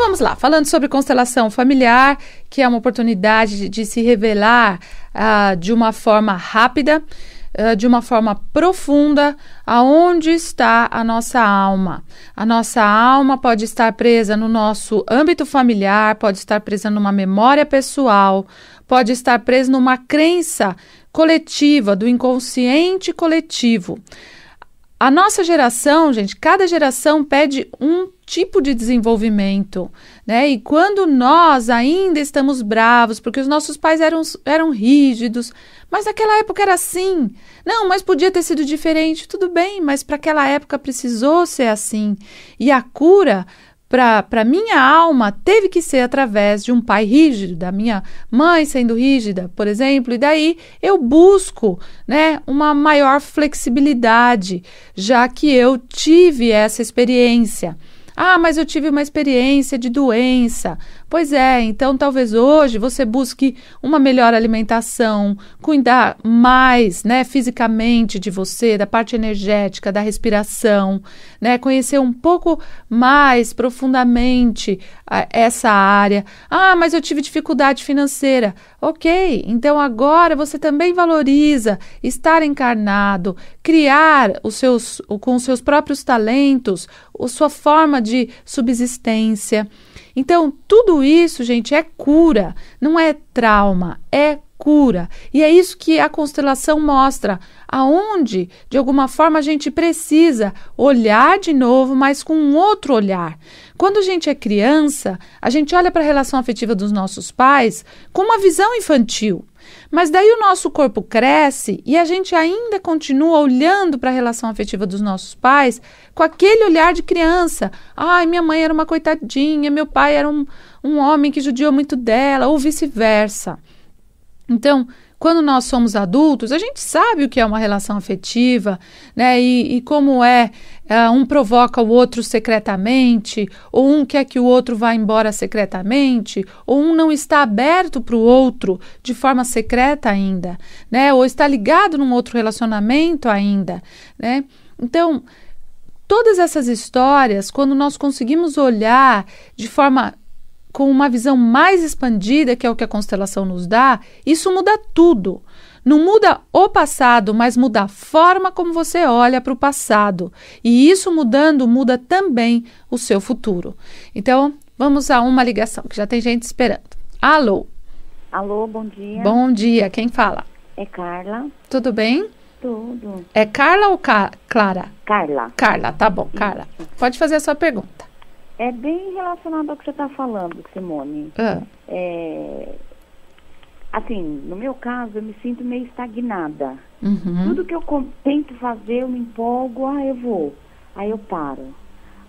Então, vamos lá, falando sobre constelação familiar, que é uma oportunidade de, de se revelar uh, de uma forma rápida, uh, de uma forma profunda, aonde está a nossa alma. A nossa alma pode estar presa no nosso âmbito familiar, pode estar presa numa memória pessoal, pode estar presa numa crença coletiva, do inconsciente coletivo. A nossa geração, gente, cada geração pede um tipo de desenvolvimento, né? E quando nós ainda estamos bravos, porque os nossos pais eram, eram rígidos, mas naquela época era assim. Não, mas podia ter sido diferente, tudo bem, mas para aquela época precisou ser assim. E a cura para minha alma teve que ser através de um pai rígido, da minha mãe sendo rígida, por exemplo, e daí eu busco, né, uma maior flexibilidade, já que eu tive essa experiência. Ah, mas eu tive uma experiência de doença. Pois é, então talvez hoje você busque uma melhor alimentação, cuidar mais, né, fisicamente de você, da parte energética, da respiração, né, conhecer um pouco mais profundamente a, ah, essa área. Ah, mas eu tive dificuldade financeira. OK, então agora você também valoriza estar encarnado, criar os seus com os seus próprios talentos, a sua forma de subsistência. Então, tudo isso, gente, é cura, não é trauma, é cura. E é isso que a constelação mostra, aonde, de alguma forma, a gente precisa olhar de novo, mas com um outro olhar. Quando a gente é criança, a gente olha para a relação afetiva dos nossos pais com uma visão infantil. Mas daí o nosso corpo cresce e a gente ainda continua olhando para a relação afetiva dos nossos pais com aquele olhar de criança. Ai, minha mãe era uma coitadinha, meu pai era um, um homem que judiou muito dela, ou vice-versa. Então, quando nós somos adultos, a gente sabe o que é uma relação afetiva, né? E, e como é, é, um provoca o outro secretamente, ou um quer que o outro vá embora secretamente, ou um não está aberto para o outro de forma secreta ainda, né? Ou está ligado num outro relacionamento ainda, né? Então, todas essas histórias, quando nós conseguimos olhar de forma com uma visão mais expandida, que é o que a constelação nos dá, isso muda tudo. Não muda o passado, mas muda a forma como você olha para o passado. E isso mudando muda também o seu futuro. Então, vamos a uma ligação, que já tem gente esperando. Alô. Alô, bom dia. Bom dia, quem fala? É Carla. Tudo bem? Tudo. É Carla ou Ca Clara? Carla. Carla, tá bom, Carla. Pode fazer a sua pergunta. É bem relacionado ao que você está falando, Simone. É. é, assim, no meu caso, eu me sinto meio estagnada. Uhum. Tudo que eu tento fazer, eu me empolgo, aí ah, eu vou. Aí eu paro.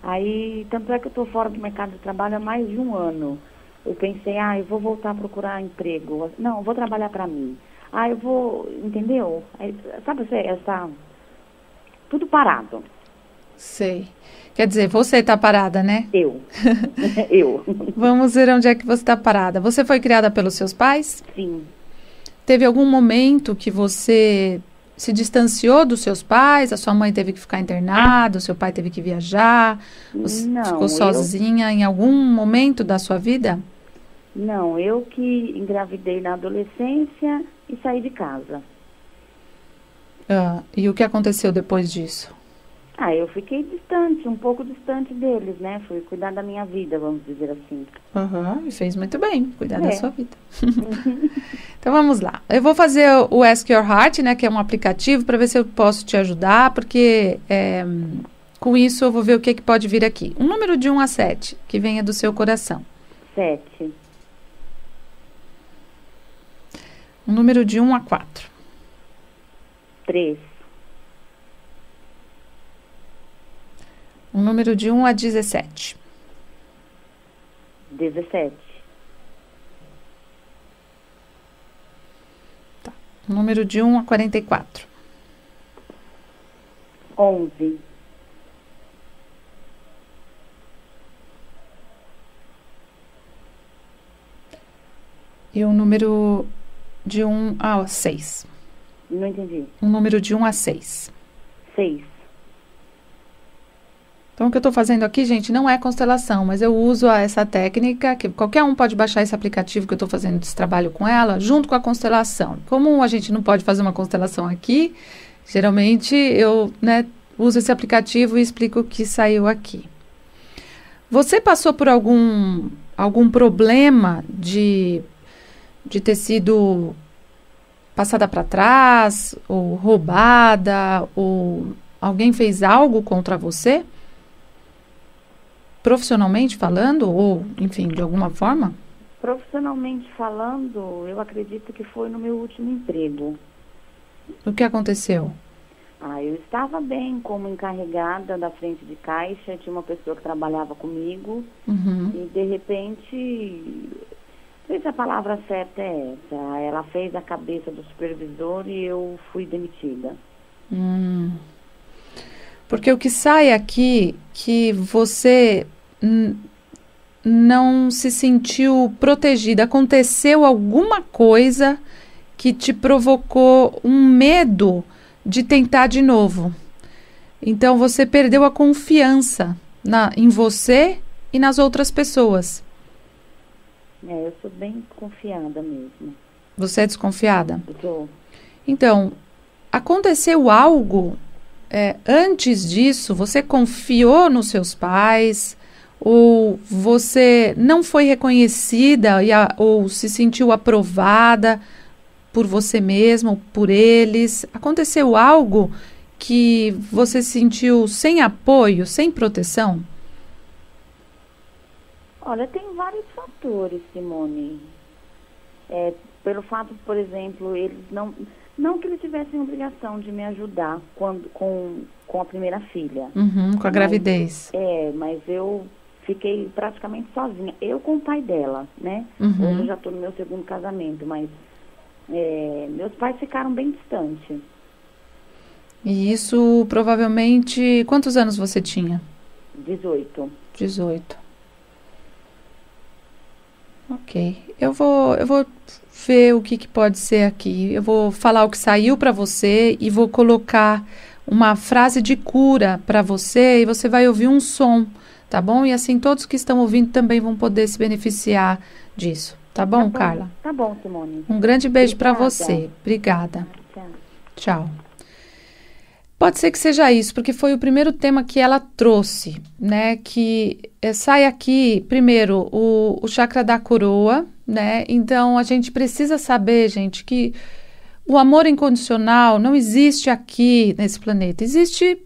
Aí, tanto é que eu estou fora do mercado de trabalho há mais de um ano. Eu pensei, ah, eu vou voltar a procurar emprego. Não, eu vou trabalhar para mim. Ah, eu vou, entendeu? Aí, sabe essa... Tudo parado. Sei. Quer dizer, você está parada, né? Eu. Eu. Vamos ver onde é que você está parada. Você foi criada pelos seus pais? Sim. Teve algum momento que você se distanciou dos seus pais? A sua mãe teve que ficar internada, o seu pai teve que viajar? Você Não, ficou sozinha eu... em algum momento da sua vida? Não, eu que engravidei na adolescência e saí de casa. Ah, e o que aconteceu depois disso? Ah, eu fiquei distante, um pouco distante deles, né? Fui cuidar da minha vida, vamos dizer assim. Uhum, e fez muito bem, cuidar é. da sua vida. então vamos lá. Eu vou fazer o Ask Your Heart, né? Que é um aplicativo para ver se eu posso te ajudar, porque é, com isso eu vou ver o que, é que pode vir aqui. Um número de 1 a 7, que venha do seu coração. 7. Um número de 1 a 4. 3. Um número de 1 a 17. 17. Tá. Um número de 1 a 44. 11. E um número de 1 a 6. Não entendi. Um número de 1 a 6. 6. Então, o que eu estou fazendo aqui, gente, não é constelação, mas eu uso essa técnica que qualquer um pode baixar esse aplicativo que eu estou fazendo esse trabalho com ela, junto com a constelação. Como a gente não pode fazer uma constelação aqui, geralmente eu né, uso esse aplicativo e explico o que saiu aqui. Você passou por algum, algum problema de, de ter sido passada para trás, ou roubada, ou alguém fez algo contra você? Profissionalmente falando, ou, enfim, de alguma forma? Profissionalmente falando, eu acredito que foi no meu último emprego. O que aconteceu? Ah, eu estava bem como encarregada da frente de caixa, tinha uma pessoa que trabalhava comigo uhum. e de repente, se a palavra certa é essa, ela fez a cabeça do supervisor e eu fui demitida. Hum. Porque o que sai aqui que você não se sentiu protegida, aconteceu alguma coisa que te provocou um medo de tentar de novo. Então você perdeu a confiança na, em você e nas outras pessoas. É, eu sou bem confiada mesmo. Você é desconfiada? Eu Então, aconteceu algo é, antes disso, você confiou nos seus pais ou você não foi reconhecida e a, ou se sentiu aprovada por você ou por eles? Aconteceu algo que você sentiu sem apoio, sem proteção? Olha, tem vários fatores, Simone. É, pelo fato, por exemplo, eles não. Não que eles tivessem obrigação de me ajudar quando, com, com a primeira filha. Uhum, com a mas, gravidez. É, mas eu fiquei praticamente sozinha. Eu com o pai dela, né? Uhum. Hoje eu já estou no meu segundo casamento, mas é, meus pais ficaram bem distantes. E isso provavelmente. Quantos anos você tinha? 18. 18 ok. Eu vou, eu vou ver o que, que pode ser aqui. Eu vou falar o que saiu para você e vou colocar uma frase de cura para você e você vai ouvir um som, tá bom? E assim todos que estão ouvindo também vão poder se beneficiar disso, tá bom, tá bom Carla? Tá bom, Simone. Um grande beijo para você. Obrigada. Tchau. Tchau. Pode ser que seja isso, porque foi o primeiro tema que ela trouxe, né? Que é, sai aqui, primeiro, o, o chakra da coroa, né? Então a gente precisa saber, gente, que o amor incondicional não existe aqui nesse planeta, existe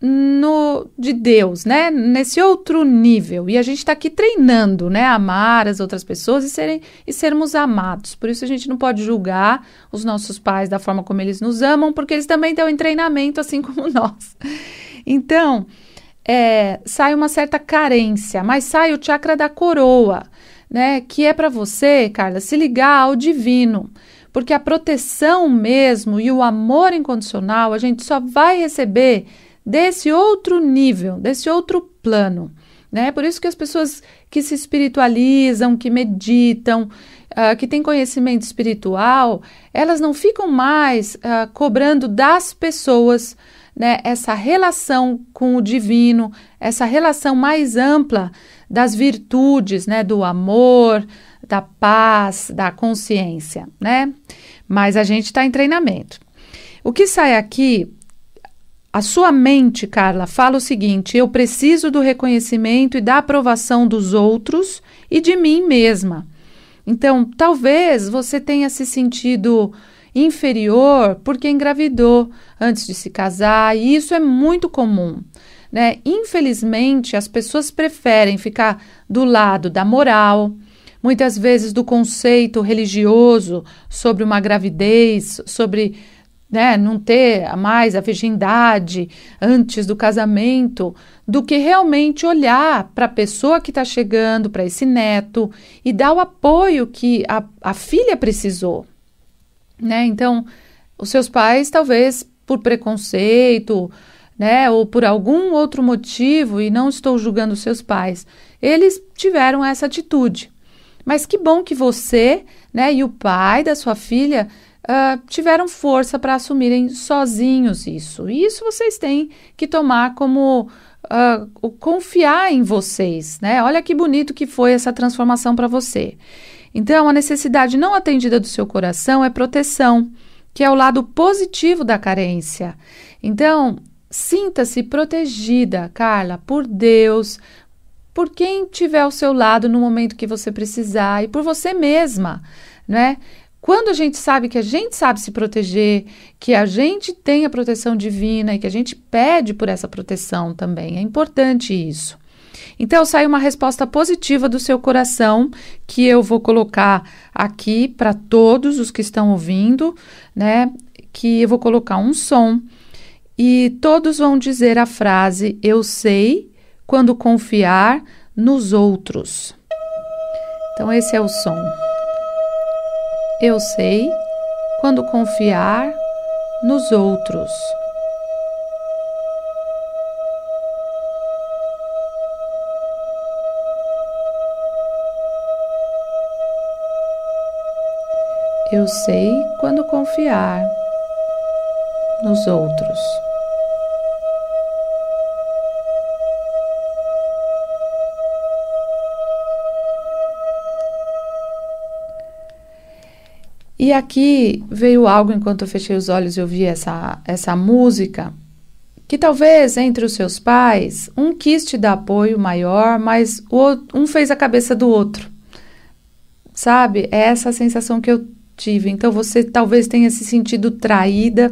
no de Deus, né? Nesse outro nível. E a gente está aqui treinando, né? Amar as outras pessoas e, serem, e sermos amados. Por isso a gente não pode julgar os nossos pais da forma como eles nos amam, porque eles também estão em treinamento, assim como nós. Então, é, sai uma certa carência, mas sai o chakra da coroa, né? Que é para você, Carla, se ligar ao divino porque a proteção mesmo e o amor incondicional a gente só vai receber desse outro nível, desse outro plano. Né? Por isso que as pessoas que se espiritualizam, que meditam, uh, que têm conhecimento espiritual, elas não ficam mais uh, cobrando das pessoas né, essa relação com o divino, essa relação mais ampla das virtudes, né, do amor, da paz, da consciência, né? Mas a gente está em treinamento. O que sai aqui a sua mente, Carla, fala o seguinte: eu preciso do reconhecimento e da aprovação dos outros e de mim mesma. Então, talvez você tenha se sentido inferior porque engravidou antes de se casar, e isso é muito comum. Né? Infelizmente, as pessoas preferem ficar do lado da moral, muitas vezes do conceito religioso sobre uma gravidez, sobre né, não ter mais a virgindade antes do casamento, do que realmente olhar para a pessoa que está chegando, para esse neto, e dar o apoio que a, a filha precisou. Né? Então, os seus pais, talvez por preconceito, né, ou por algum outro motivo, e não estou julgando os seus pais, eles tiveram essa atitude. Mas que bom que você, né, e o pai da sua filha ah, tiveram força para assumirem sozinhos isso. E isso vocês têm que tomar como uh, confiar em vocês, né? Olha que bonito que foi essa transformação para você. Então, a necessidade não atendida do seu coração é proteção, que é o lado positivo da carência. Então, sinta-se protegida, Carla, por Deus, por quem tiver ao seu lado no momento que você precisar e por você mesma, né? Quando a gente sabe que a gente sabe se proteger, que a gente tem a proteção divina e que a gente pede por essa proteção também, é importante isso. Então, sai uma resposta positiva do seu coração, que eu vou colocar aqui para todos os que estão ouvindo, né? Que eu vou colocar um som e todos vão dizer a frase: Eu sei quando confiar nos outros. Então, esse é o som eu sei quando confiar nos outros. Eu sei quando confiar nos outros. E aqui veio algo enquanto eu fechei os olhos e ouvi essa, essa música, que talvez entre os seus pais, um quis te dar apoio maior, mas outro, um fez a cabeça do outro. Sabe? É essa sensação que eu tive. Então você talvez tenha se sentido traída,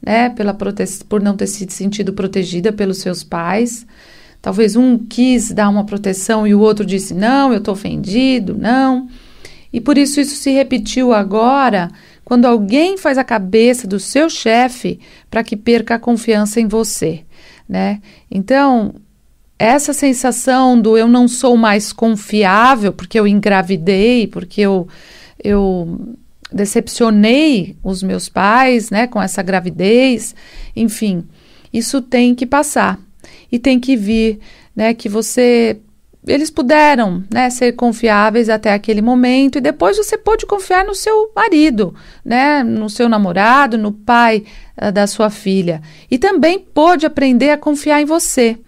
né, pela prote... por não ter se sentido protegida pelos seus pais. Talvez um quis dar uma proteção e o outro disse: "Não, eu tô ofendido". Não. E por isso isso se repetiu agora, quando alguém faz a cabeça do seu chefe para que perca a confiança em você, né? Então, essa sensação do eu não sou mais confiável porque eu engravidei, porque eu, eu decepcionei os meus pais, né, com essa gravidez, enfim, isso tem que passar e tem que vir, né, que você eles puderam né, ser confiáveis até aquele momento e depois você pôde confiar no seu marido, né, no seu namorado, no pai uh, da sua filha e também pôde aprender a confiar em você.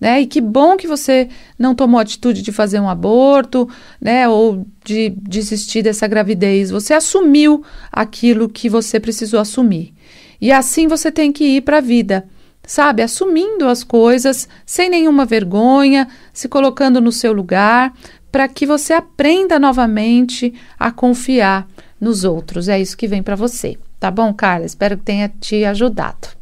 Né? E que bom que você não tomou atitude de fazer um aborto, né? Ou de desistir dessa gravidez. Você assumiu aquilo que você precisou assumir. E assim você tem que ir para a vida sabe, assumindo as coisas sem nenhuma vergonha, se colocando no seu lugar, para que você aprenda novamente a confiar nos outros. É isso que vem para você, tá bom, Carla? Espero que tenha te ajudado.